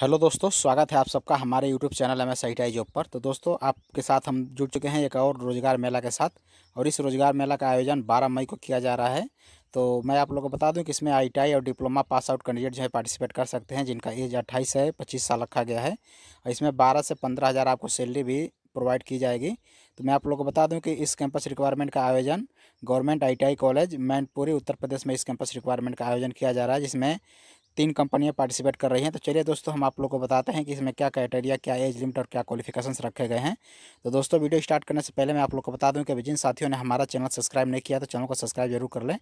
hello दोस्तों स्वागत है आप सबका हमारे YouTube channel M S I T job पर तो दोस्तों आपके साथ हम जुड़ चुके हैं एक और रोज़गार मेला के साथ और इस रोज़गार मेला का आयोजन 12 मई को किया जा रहा है तो मैं आप लोगों को बता दूं कि इसमें आईटीआई और डिप्लोमा पास आउट कैंडिडेट जो है पार्टिसिपेट कर सकते हैं जिनका एज अट्ठाईस है पच्चीस साल रखा गया है और इसमें बारह से पंद्रह हज़ार आपको सैलरी भी प्रोवाइड की जाएगी तो मैं आप लोगों को बता दूं कि इस कैंपस रिक्वायरमेंट का आयोजन government ITI college Mainpuri Uttar Pradesh में इस कैंपस रिक्वायरमेंट का आयोजन किया जा रहा है जिसमें तीन कंपनियां पार्टिसिपेट कर रही हैं तो चलिए दोस्तों हम आप लोग को बताते हैं कि इसमें क्या क्राइटेरिया क्या एज लिमिट और क्या क्वालिफिकेशंस रखे गए हैं तो दोस्तों वीडियो स्टार्ट करने से पहले मैं आप लोग को बता दूं कि जिन साथियों ने हमारा चैनल सब्सक्राइब नहीं किया तो चैनल को सब्सक्राइब जरूर कर लें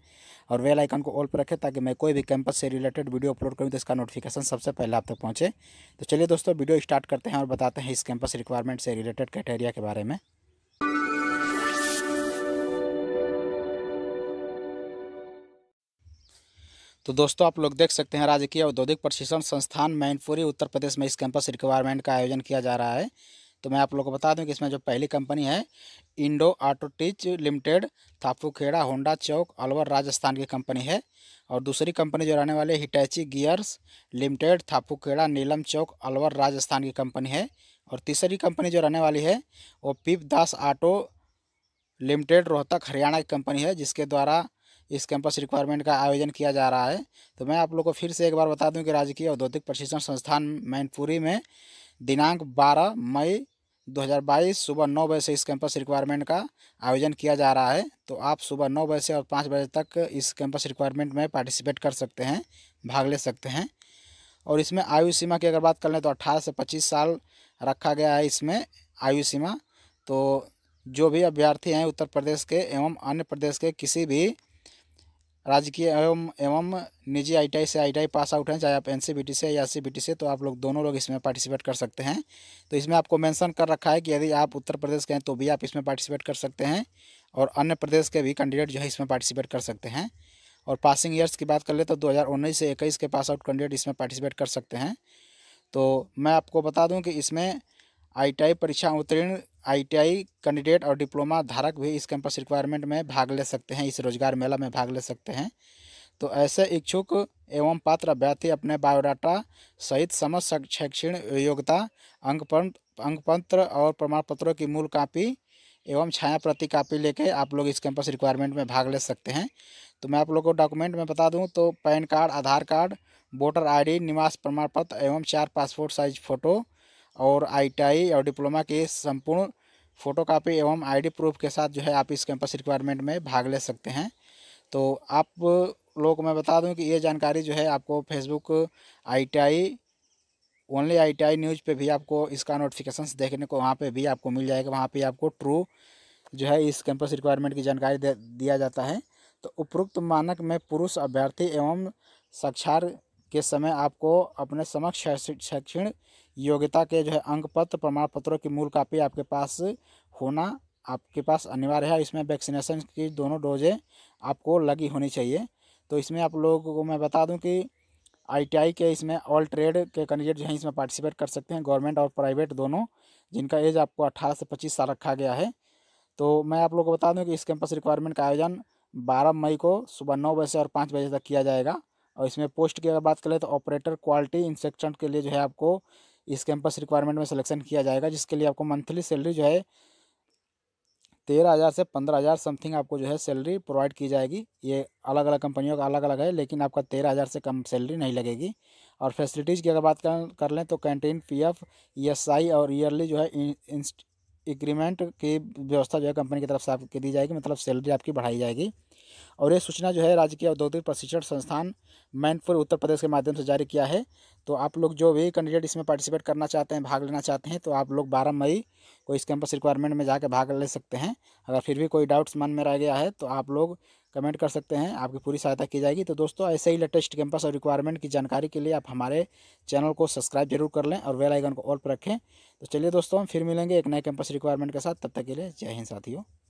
और वेल आइकन को ऑल पर रखें ताकि मैं कोई भी कैंपस से रिलेटेड वीडियो अपलोड करूँ तो इसका नोटिफिकेशन सबसे पहले आप तक पहुँचे तो चलिए दोस्तों वीडियो स्टार्ट करते हैं और बताते हैं इस कैंपस रिक्वायरमेंट से रिलेटेड क्राइटेरिया के बारे में तो दोस्तों आप लोग देख सकते हैं राजकीय औद्योगिक प्रशिक्षण संस्थान मैनपुरी उत्तर प्रदेश में इस कैंपस रिक्वायरमेंट का आयोजन किया जा रहा है तो मैं आप लोग को बता दूं कि इसमें जो पहली कंपनी है Indo autotech limited Tapukhera Honda चौक अलवर राजस्थान की कंपनी है और दूसरी कंपनी जो रहने वाली Hitachi gears limited Tapukhera Neelam चौक अलवर राजस्थान की कंपनी है और तीसरी कंपनी जो रहने वाली है वो पिप दास आटो लिमिटेड रोहतक हरियाणा की कंपनी है जिसके द्वारा इस कैंपस रिक्वायरमेंट का आयोजन किया जा रहा है तो मैं आप लोग को फिर से एक बार बता दूं कि राजकीय औद्योगिक प्रशिक्षण संस्थान मैनपुरी में दिनांक 12 मई 2022 सुबह नौ बजे से इस कैंपस रिक्वायरमेंट का आयोजन किया जा रहा है तो आप सुबह नौ बजे से और पाँच बजे तक इस कैंपस रिक्वायरमेंट में पार्टिसिपेट कर सकते हैं भाग ले सकते हैं और इसमें आयु सीमा की अगर बात कर लें तो अट्ठारह से पच्चीस साल रखा गया है इसमें आयु सीमा तो जो भी अभ्यर्थी हैं उत्तर प्रदेश के एवं अन्य प्रदेश के किसी भी राजकीय एवं एवं निजी आई से आई पास आउट हैं चाहे आप एनसीबीटी से या सीबीटी से तो आप लोग दोनों लोग इसमें पार्टिसिपेट कर सकते हैं तो इसमें आपको मेंशन कर रखा है कि यदि आप उत्तर प्रदेश के हैं तो भी आप इसमें पार्टिसिपेट कर सकते हैं और अन्य प्रदेश के भी कैंडिडेट जो है इसमें पार्टिसिपेट कर सकते हैं और पासिंग ईयर्स की बात कर ले तो दो से इक्कीस के पास आउट कैंडिडेट इसमें पार्टिसिपेट कर सकते हैं तो मैं आपको बता दूँ कि इसमें आई परीक्षा उत्तीर्ण आईटीआई कैंडिडेट और डिप्लोमा धारक भी इस कैंपस रिक्वायरमेंट में भाग ले सकते हैं इस रोजगार मेला में भाग ले सकते हैं तो ऐसे इच्छुक एवं पात्र अभ्यर्थी अपने बायोडाटा सहित समस्त शैक्षणिक योग्यता अंक पत्र और प्रमाण पत्रों की मूल कापी एवं छाया प्रति कापी लेके आप लोग इस कैंपस रिक्वायरमेंट में भाग ले सकते हैं तो मैं आप लोग को डॉक्यूमेंट में बता दूं तो PAN card Aadhaar card voter ID निवास प्रमाण पत्र एवं चार पासपोर्ट साइज फ़ोटो और आईटीआई और डिप्लोमा के संपूर्ण फ़ोटो कापी एवं आईडी प्रूफ के साथ जो है आप इस कैंपस रिक्वायरमेंट में भाग ले सकते हैं तो आप लोग मैं बता दूं कि ये जानकारी जो है आपको Facebook ITI only ITI news पे भी आपको इसका नोटिफिकेशन देखने को वहाँ पे भी आपको मिल जाएगा वहाँ पे आपको ट्रू जो है इस कैंपस रिक्वायरमेंट की जानकारी दिया जाता है तो उपरोक्त मानक में पुरुष अभ्यर्थी एवं साक्षार के समय आपको अपने समक्ष शैक्षणिक योग्यता के जो है अंक पत्र प्रमाण पत्रों की मूल कापी आपके पास होना आपके पास अनिवार्य है इसमें वैक्सीनेशन की दोनों डोजें आपको लगी होनी चाहिए तो इसमें आप लोगों को मैं बता दूं कि आईटीआई के इसमें ऑल ट्रेड के कैंडिडेट जो हैं इसमें पार्टिसिपेट कर सकते हैं गवर्नमेंट और प्राइवेट दोनों जिनका एज आपको अट्ठारह से पच्चीस साल रखा गया है तो मैं आप लोग को बता दूं कि इस कैंपस रिक्वायरमेंट का आयोजन बारह मई को सुबह नौ बजे से और पाँच बजे तक किया जाएगा और इसमें पोस्ट की अगर बात करें तो ऑपरेटर क्वालिटी इंस्पेक्शन के लिए जो है आपको इस कैंपस रिक्वायरमेंट में सिलेक्शन किया जाएगा जिसके लिए आपको मंथली सैलरी जो है तेरह हज़ार से पंद्रह हज़ार समथिंग आपको जो है सैलरी प्रोवाइड की जाएगी ये अलग अलग कंपनियों का अलग अलग है लेकिन आपका तेरह हज़ार से कम सैलरी नहीं लगेगी और फैसिलिटीज़ की अगर बात कर, कर लें तो कैंटीन पीएफ ईएसआई और ईयरली जो है एग्रीमेंट की व्यवस्था जो है कंपनी की तरफ से आपकी दी जाएगी मतलब सैलरी आपकी बढ़ाई जाएगी और ये सूचना जो है राज्य के औद्योगिक प्रशिक्षण संस्थान मैनपुर उत्तर प्रदेश के माध्यम से जारी किया है तो आप लोग जो भी कैंडिडेट इसमें पार्टिसिपेट करना चाहते हैं भाग लेना चाहते हैं तो आप लोग बारह मई को इस कैंपस रिक्वायरमेंट में जाकर भाग ले सकते हैं अगर फिर भी कोई डाउट्स मन में रह गया है तो आप लोग कमेंट कर सकते हैं आपकी पूरी सहायता की जाएगी तो दोस्तों ऐसे ही लेटेस्ट कैंपस और रिक्वायरमेंट की जानकारी के लिए आप हमारे चैनल को सब्सक्राइब जरूर कर लें और वेल आइकन को ऑल पर रखें तो चलिए दोस्तों हम फिर मिलेंगे एक नए कैंपस रिक्वायरमेंट के साथ तब तक के लिए जय हिंद साथियों